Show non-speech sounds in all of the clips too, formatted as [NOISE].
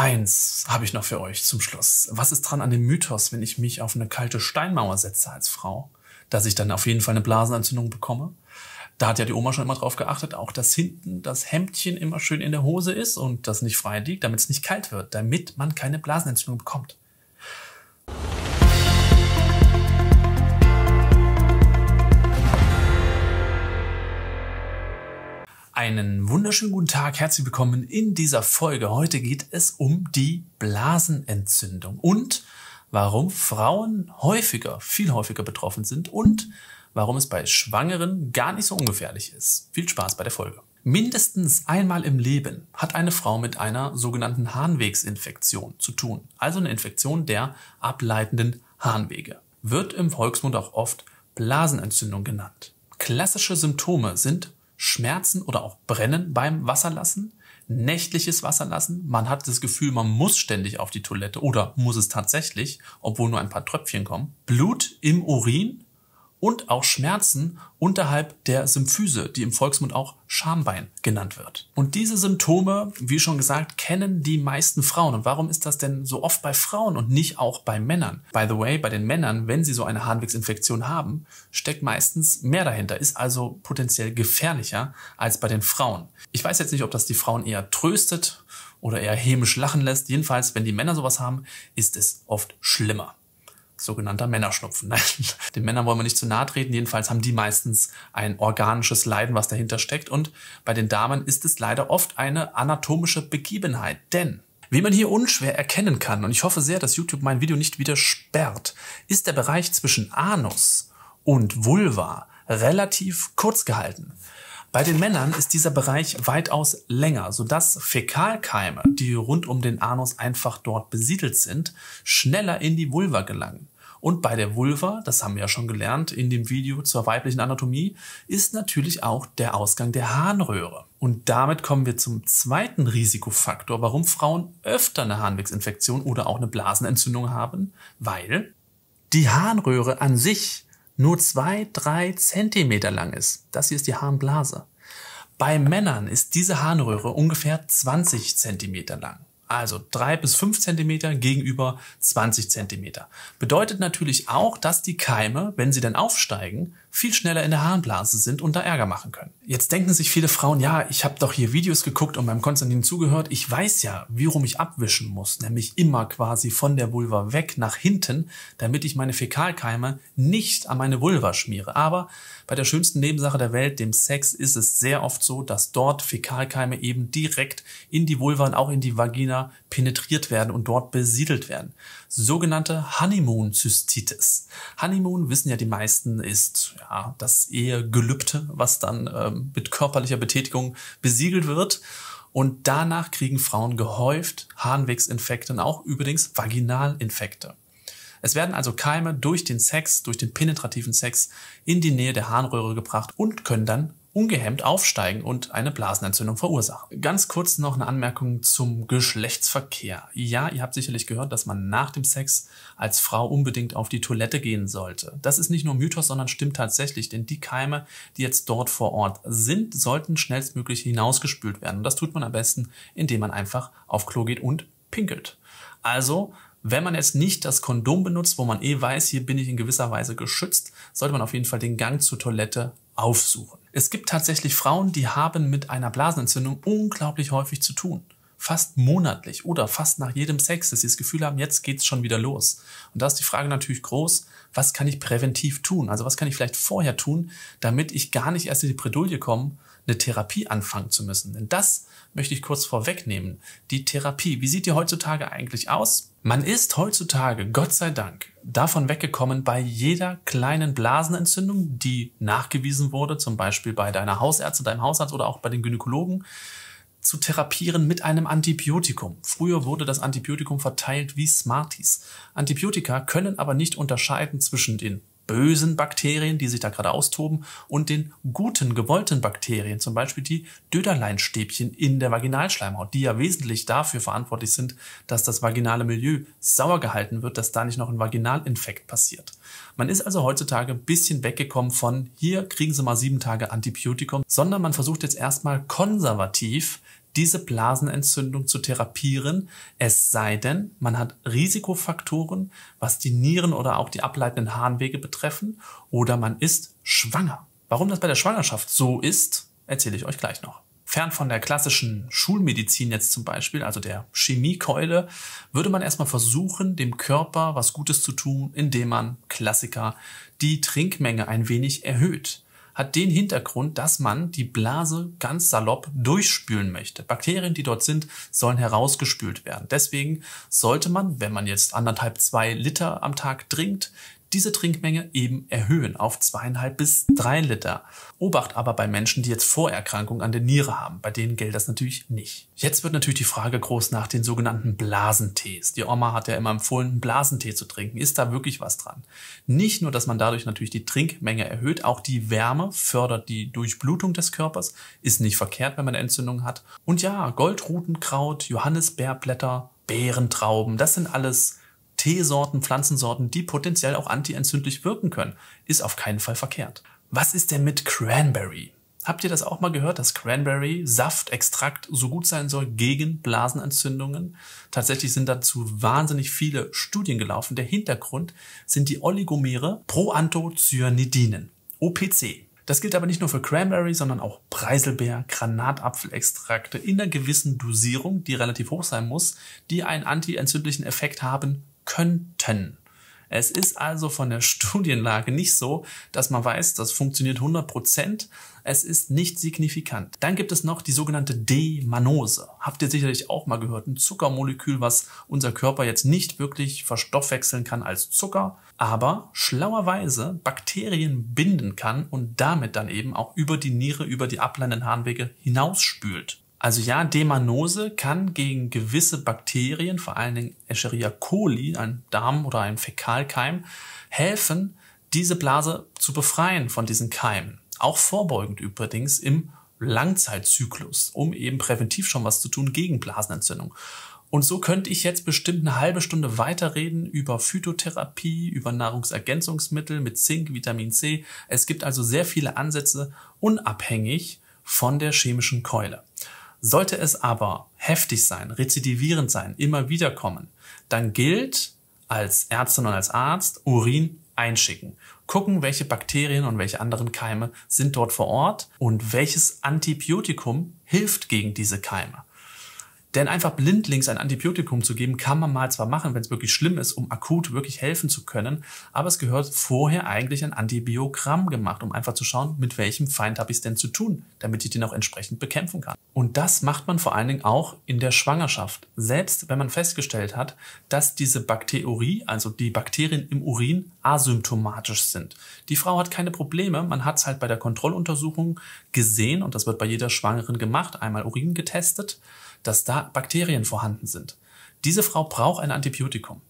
Eins habe ich noch für euch zum Schluss. Was ist dran an dem Mythos, wenn ich mich auf eine kalte Steinmauer setze als Frau? Dass ich dann auf jeden Fall eine Blasenentzündung bekomme? Da hat ja die Oma schon immer drauf geachtet, auch dass hinten das Hemdchen immer schön in der Hose ist und das nicht frei liegt, damit es nicht kalt wird, damit man keine Blasenentzündung bekommt. Einen wunderschönen guten Tag, herzlich willkommen in dieser Folge. Heute geht es um die Blasenentzündung und warum Frauen häufiger, viel häufiger betroffen sind und warum es bei Schwangeren gar nicht so ungefährlich ist. Viel Spaß bei der Folge. Mindestens einmal im Leben hat eine Frau mit einer sogenannten Harnwegsinfektion zu tun, also eine Infektion der ableitenden Harnwege. Wird im Volksmund auch oft Blasenentzündung genannt. Klassische Symptome sind Schmerzen oder auch Brennen beim Wasserlassen, nächtliches Wasserlassen. Man hat das Gefühl, man muss ständig auf die Toilette oder muss es tatsächlich, obwohl nur ein paar Tröpfchen kommen. Blut im Urin, und auch Schmerzen unterhalb der Symphyse, die im Volksmund auch Schambein genannt wird. Und diese Symptome, wie schon gesagt, kennen die meisten Frauen. Und warum ist das denn so oft bei Frauen und nicht auch bei Männern? By the way, bei den Männern, wenn sie so eine Harnwegsinfektion haben, steckt meistens mehr dahinter, ist also potenziell gefährlicher als bei den Frauen. Ich weiß jetzt nicht, ob das die Frauen eher tröstet oder eher hämisch lachen lässt. Jedenfalls, wenn die Männer sowas haben, ist es oft schlimmer sogenannter Männerschnupfen. Nein, [LAUGHS] den Männern wollen wir nicht zu nahe treten. Jedenfalls haben die meistens ein organisches Leiden, was dahinter steckt. Und bei den Damen ist es leider oft eine anatomische Begebenheit. Denn wie man hier unschwer erkennen kann, und ich hoffe sehr, dass YouTube mein Video nicht wieder sperrt, ist der Bereich zwischen Anus und Vulva relativ kurz gehalten. Bei den Männern ist dieser Bereich weitaus länger, sodass Fäkalkeime, die rund um den Anus einfach dort besiedelt sind, schneller in die Vulva gelangen. Und bei der Vulva, das haben wir ja schon gelernt in dem Video zur weiblichen Anatomie, ist natürlich auch der Ausgang der Harnröhre. Und damit kommen wir zum zweiten Risikofaktor, warum Frauen öfter eine Harnwegsinfektion oder auch eine Blasenentzündung haben, weil die Harnröhre an sich nur zwei, drei Zentimeter lang ist. Das hier ist die Harnblase. Bei Männern ist diese Harnröhre ungefähr 20 Zentimeter lang. Also drei bis fünf Zentimeter gegenüber 20 Zentimeter. Bedeutet natürlich auch, dass die Keime, wenn sie dann aufsteigen, viel schneller in der Harnblase sind und da Ärger machen können. Jetzt denken sich viele Frauen, ja, ich habe doch hier Videos geguckt und beim Konstantin zugehört, ich weiß ja, wie rum ich abwischen muss, nämlich immer quasi von der Vulva weg nach hinten, damit ich meine Fäkalkeime nicht an meine Vulva schmiere. Aber bei der schönsten Nebensache der Welt, dem Sex, ist es sehr oft so, dass dort Fäkalkeime eben direkt in die Vulva und auch in die Vagina penetriert werden und dort besiedelt werden sogenannte Honeymoon-Zystitis. Honeymoon, wissen ja die meisten, ist ja, das Ehegelübde, was dann ähm, mit körperlicher Betätigung besiegelt wird. Und danach kriegen Frauen gehäuft Harnwegsinfekte und auch übrigens Vaginalinfekte. Es werden also Keime durch den Sex, durch den penetrativen Sex in die Nähe der Harnröhre gebracht und können dann ungehemmt aufsteigen und eine Blasenentzündung verursachen. Ganz kurz noch eine Anmerkung zum Geschlechtsverkehr. Ja, ihr habt sicherlich gehört, dass man nach dem Sex als Frau unbedingt auf die Toilette gehen sollte. Das ist nicht nur Mythos, sondern stimmt tatsächlich, denn die Keime, die jetzt dort vor Ort sind, sollten schnellstmöglich hinausgespült werden. Und das tut man am besten, indem man einfach auf Klo geht und pinkelt. Also wenn man jetzt nicht das Kondom benutzt, wo man eh weiß, hier bin ich in gewisser Weise geschützt, sollte man auf jeden Fall den Gang zur Toilette aufsuchen. Es gibt tatsächlich Frauen, die haben mit einer Blasenentzündung unglaublich häufig zu tun. Fast monatlich oder fast nach jedem Sex, dass sie das Gefühl haben, jetzt geht's schon wieder los. Und da ist die Frage natürlich groß, was kann ich präventiv tun? Also was kann ich vielleicht vorher tun, damit ich gar nicht erst in die Predulie komme, eine Therapie anfangen zu müssen? Denn das möchte ich kurz vorwegnehmen. Die Therapie, wie sieht die heutzutage eigentlich aus? Man ist heutzutage, Gott sei Dank, davon weggekommen, bei jeder kleinen Blasenentzündung, die nachgewiesen wurde, zum Beispiel bei deiner Hausärztin, deinem Hausarzt oder auch bei den Gynäkologen, zu therapieren mit einem Antibiotikum. Früher wurde das Antibiotikum verteilt wie Smarties. Antibiotika können aber nicht unterscheiden zwischen den bösen Bakterien, die sich da gerade austoben, und den guten, gewollten Bakterien, zum Beispiel die Döderleinstäbchen in der Vaginalschleimhaut, die ja wesentlich dafür verantwortlich sind, dass das vaginale Milieu sauer gehalten wird, dass da nicht noch ein Vaginalinfekt passiert. Man ist also heutzutage ein bisschen weggekommen von hier kriegen Sie mal sieben Tage Antibiotikum, sondern man versucht jetzt erstmal konservativ diese Blasenentzündung zu therapieren, es sei denn, man hat Risikofaktoren, was die Nieren oder auch die ableitenden Harnwege betreffen, oder man ist schwanger. Warum das bei der Schwangerschaft so ist, erzähle ich euch gleich noch. Fern von der klassischen Schulmedizin jetzt zum Beispiel, also der Chemiekeule, würde man erstmal versuchen, dem Körper was Gutes zu tun, indem man Klassiker die Trinkmenge ein wenig erhöht hat den Hintergrund, dass man die Blase ganz salopp durchspülen möchte. Bakterien, die dort sind, sollen herausgespült werden. Deswegen sollte man, wenn man jetzt anderthalb, zwei Liter am Tag trinkt, diese Trinkmenge eben erhöhen auf zweieinhalb bis drei Liter. Obacht aber bei Menschen, die jetzt Vorerkrankungen an der Niere haben, bei denen gilt das natürlich nicht. Jetzt wird natürlich die Frage groß nach den sogenannten Blasentees. Die Oma hat ja immer empfohlen, einen Blasentee zu trinken. Ist da wirklich was dran? Nicht nur, dass man dadurch natürlich die Trinkmenge erhöht, auch die Wärme fördert die Durchblutung des Körpers, ist nicht verkehrt, wenn man Entzündungen hat. Und ja, Goldrutenkraut, Johannisbeerblätter, Beerentrauben, das sind alles Teesorten, Pflanzensorten, die potenziell auch antientzündlich wirken können, ist auf keinen Fall verkehrt. Was ist denn mit Cranberry? Habt ihr das auch mal gehört, dass Cranberry Saft, Extrakt so gut sein soll gegen Blasenentzündungen? Tatsächlich sind dazu wahnsinnig viele Studien gelaufen. Der Hintergrund sind die Oligomere Proanthocyanidinen, OPC. Das gilt aber nicht nur für Cranberry, sondern auch Preiselbeer, Granatapfelextrakte in einer gewissen Dosierung, die relativ hoch sein muss, die einen antientzündlichen Effekt haben könnten. Es ist also von der [LAUGHS] Studienlage nicht so, dass man weiß, das funktioniert 100 Prozent. Es ist nicht signifikant. Dann gibt es noch die sogenannte D-Manose. Habt ihr sicherlich auch mal gehört. Ein Zuckermolekül, was unser Körper jetzt nicht wirklich verstoffwechseln kann als Zucker, aber schlauerweise Bakterien binden kann und damit dann eben auch über die Niere, über die ableitenden Harnwege hinausspült. Also ja, Demanose kann gegen gewisse Bakterien, vor allen Dingen Escherichia coli, ein Darm- oder ein Fäkalkeim, helfen, diese Blase zu befreien von diesen Keimen. Auch vorbeugend übrigens im Langzeitzyklus, um eben präventiv schon was zu tun gegen Blasenentzündung. Und so könnte ich jetzt bestimmt eine halbe Stunde weiterreden über Phytotherapie, über Nahrungsergänzungsmittel mit Zink, Vitamin C. Es gibt also sehr viele Ansätze unabhängig von der chemischen Keule. Sollte es aber heftig sein, rezidivierend sein, immer wieder kommen, dann gilt als Ärztin und als Arzt Urin einschicken. Gucken, welche Bakterien und welche anderen Keime sind dort vor Ort und welches Antibiotikum hilft gegen diese Keime. Denn einfach blindlings ein Antibiotikum zu geben, kann man mal zwar machen, wenn es wirklich schlimm ist, um akut wirklich helfen zu können, aber es gehört vorher eigentlich ein Antibiogramm gemacht, um einfach zu schauen, mit welchem Feind habe ich es denn zu tun, damit ich den auch entsprechend bekämpfen kann. Und das macht man vor allen Dingen auch in der Schwangerschaft. Selbst wenn man festgestellt hat, dass diese Bakterie, also die Bakterien im Urin, asymptomatisch sind. Die Frau hat keine Probleme, man hat es halt bei der Kontrolluntersuchung gesehen und das wird bei jeder Schwangeren gemacht, einmal Urin getestet dass da Bakterien vorhanden sind. Diese Frau braucht ein Antibiotikum.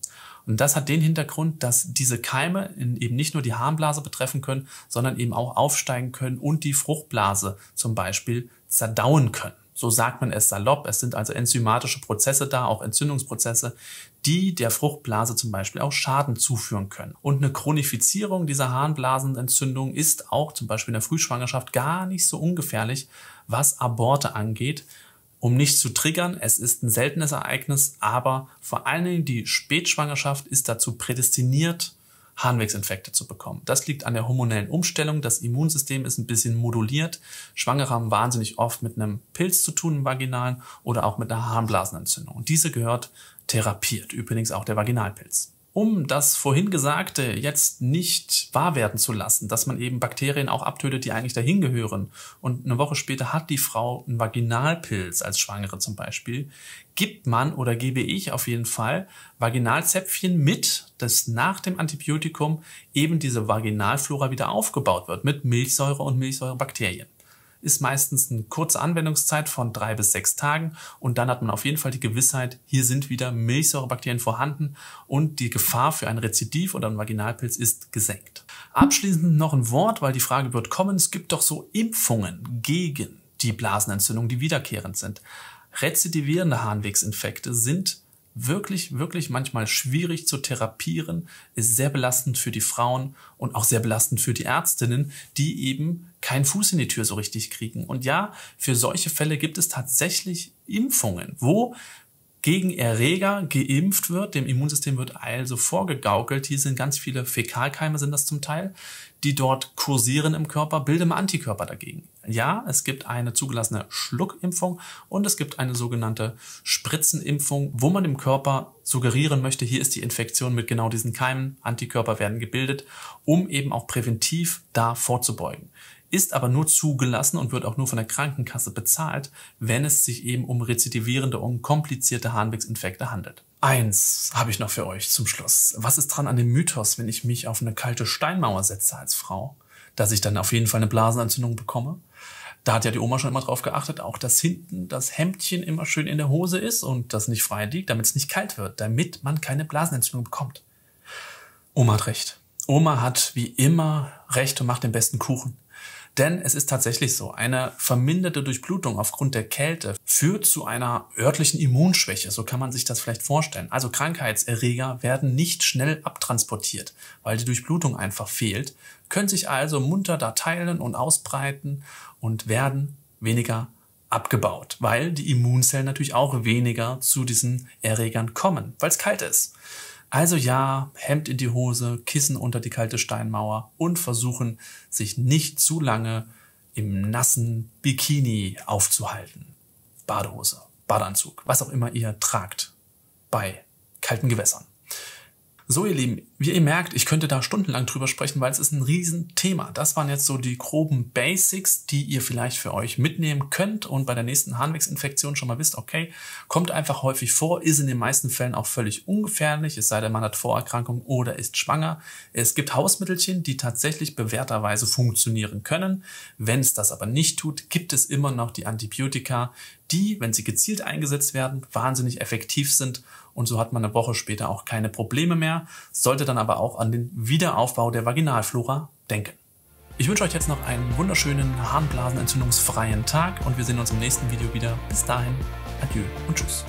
Und das hat den Hintergrund, dass diese Keime eben nicht nur die Harnblase betreffen können, sondern eben auch aufsteigen können und die Fruchtblase zum Beispiel zerdauen können. So sagt man es salopp. Es sind also enzymatische Prozesse da, auch Entzündungsprozesse, die der Fruchtblase zum Beispiel auch Schaden zuführen können. Und eine Chronifizierung dieser Harnblasenentzündung ist auch zum Beispiel in der Frühschwangerschaft gar nicht so ungefährlich, was Aborte angeht um nicht zu triggern. Es ist ein seltenes Ereignis, aber vor allen Dingen die Spätschwangerschaft ist dazu prädestiniert, Harnwegsinfekte zu bekommen. Das liegt an der hormonellen Umstellung. Das Immunsystem ist ein bisschen moduliert. Schwangere haben wahnsinnig oft mit einem Pilz zu tun im Vaginalen oder auch mit einer Harnblasenentzündung. Und diese gehört therapiert. Übrigens auch der Vaginalpilz um das vorhin Gesagte jetzt nicht wahr werden zu lassen, dass man eben Bakterien auch abtötet, die eigentlich dahin gehören. Und eine Woche später hat die Frau einen Vaginalpilz als Schwangere zum Beispiel, gibt man oder gebe ich auf jeden Fall Vaginalzäpfchen mit, dass nach dem Antibiotikum eben diese Vaginalflora wieder aufgebaut wird mit Milchsäure und Milchsäurebakterien ist meistens eine kurze Anwendungszeit von drei bis sechs Tagen und dann hat man auf jeden Fall die Gewissheit, hier sind wieder Milchsäurebakterien vorhanden und die Gefahr für ein Rezidiv oder einen Vaginalpilz ist gesenkt. Abschließend noch ein Wort, weil die Frage wird kommen, es gibt doch so Impfungen gegen die Blasenentzündung, die wiederkehrend sind. Rezidivierende Harnwegsinfekte sind wirklich, wirklich manchmal schwierig zu therapieren, ist sehr belastend für die Frauen und auch sehr belastend für die Ärztinnen, die eben keinen Fuß in die Tür so richtig kriegen. Und ja, für solche Fälle gibt es tatsächlich Impfungen, wo gegen Erreger geimpft wird. Dem Immunsystem wird also vorgegaukelt. Hier sind ganz viele Fäkalkeime, sind das zum Teil, die dort kursieren im Körper, bilden mal Antikörper dagegen. Ja, es gibt eine zugelassene Schluckimpfung und es gibt eine sogenannte Spritzenimpfung, wo man dem Körper suggerieren möchte, hier ist die Infektion mit genau diesen Keimen, Antikörper werden gebildet, um eben auch präventiv da vorzubeugen ist aber nur zugelassen und wird auch nur von der Krankenkasse bezahlt, wenn es sich eben um rezidivierende, und komplizierte Harnwegsinfekte handelt. Eins habe ich noch für euch zum Schluss. Was ist dran an dem Mythos, wenn ich mich auf eine kalte Steinmauer setze als Frau, dass ich dann auf jeden Fall eine Blasenentzündung bekomme? Da hat ja die Oma schon immer drauf geachtet, auch dass hinten das Hemdchen immer schön in der Hose ist und das nicht frei liegt, damit es nicht kalt wird, damit man keine Blasenentzündung bekommt. Oma hat recht. Oma hat wie immer recht und macht den besten Kuchen. Denn es ist tatsächlich so, eine verminderte Durchblutung aufgrund der Kälte führt zu einer örtlichen Immunschwäche, so kann man sich das vielleicht vorstellen. Also Krankheitserreger werden nicht schnell abtransportiert, weil die Durchblutung einfach fehlt, können sich also munter da teilen und ausbreiten und werden weniger abgebaut, weil die Immunzellen natürlich auch weniger zu diesen Erregern kommen, weil es kalt ist. Also ja, Hemd in die Hose, Kissen unter die kalte Steinmauer und versuchen, sich nicht zu lange im nassen Bikini aufzuhalten. Badehose, Badeanzug, was auch immer ihr tragt bei kalten Gewässern. So ihr Lieben, wie ihr merkt, ich könnte da stundenlang drüber sprechen, weil es ist ein Riesenthema. Das waren jetzt so die groben Basics, die ihr vielleicht für euch mitnehmen könnt und bei der nächsten Harnwegsinfektion schon mal wisst, okay, kommt einfach häufig vor, ist in den meisten Fällen auch völlig ungefährlich, es sei denn, man hat Vorerkrankungen oder ist schwanger. Es gibt Hausmittelchen, die tatsächlich bewährterweise funktionieren können. Wenn es das aber nicht tut, gibt es immer noch die Antibiotika, die, wenn sie gezielt eingesetzt werden, wahnsinnig effektiv sind und so hat man eine Woche später auch keine Probleme mehr. Sollte dann aber auch an den Wiederaufbau der Vaginalflora denken. Ich wünsche euch jetzt noch einen wunderschönen harnblasenentzündungsfreien Tag und wir sehen uns im nächsten Video wieder. Bis dahin, adieu und tschüss.